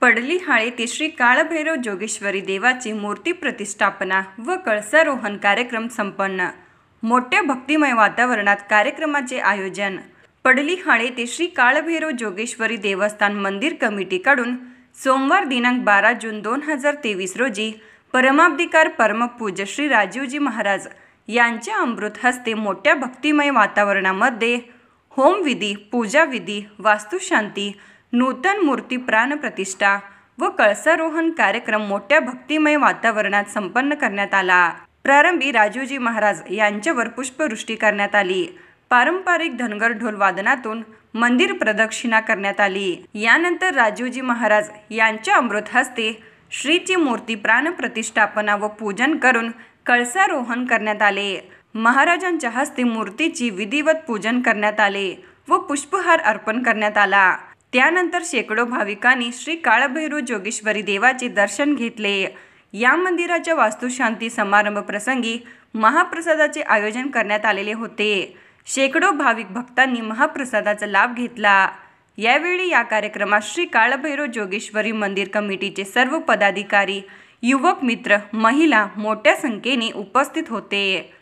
पडली ते श्री काळभैरव जोगेश्वरी देवाची मूर्ती प्रतिष्ठापना व कळसारोहण कार्यक्रम संपन्न मोठ्या भक्तिमय वातावरणात कार्यक्रमाचे आयोजन पडली ते श्री काळभैरव जोगेश्वरी देवस्थान मंदिर कमिटीकडून सोमवार दिनांक बारा जून दोन हजार तेवीस रोजी परमाब्धिकार परमपूज्य श्री राजीवजी महाराज यांच्या अमृत हस्ते मोठ्या भक्तिमय वातावरणामध्ये होमविधी पूजाविधी वास्तुशांती नूतन मूर्ती प्राणप्रतिष्ठा व कळसारोहण कार्यक्रम मोठ्या भक्तिमय वातावरणात संपन्न करण्यात आला प्रारंभी राजूजी महाराज यांच्यावर पुष्पवृष्टी करण्यात आली पारंपरिक धनगर ढोल वादनातून मंदिर प्रदक्षिणा करण्यात आली यानंतर राजूजी महाराज यांच्या अमृत हस्ते श्रीची मूर्ती प्राणप्रतिष्ठापना व पूजन करून कळसारोहण करण्यात आले महाराजांच्या हस्ते मूर्तीची विधिवत पूजन करण्यात आले व पुष्पहार अर्पण करण्यात आला त्यानंतर शेकडो भाविकांनी श्री काळभैरव जोगेश्वरी देवाचे दर्शन घेतले या मंदिराच्या वास्तुशांती समारंभ प्रसंगी महाप्रसादाचे आयोजन करण्यात आलेले होते शेकडो भाविक भक्तांनी महाप्रसादाचा लाभ घेतला यावेळी या कार्यक्रमात श्री काळभैरव जोगेश्वरी मंदिर कमिटीचे सर्व पदाधिकारी युवक मित्र महिला मोठ्या संख्येने उपस्थित होते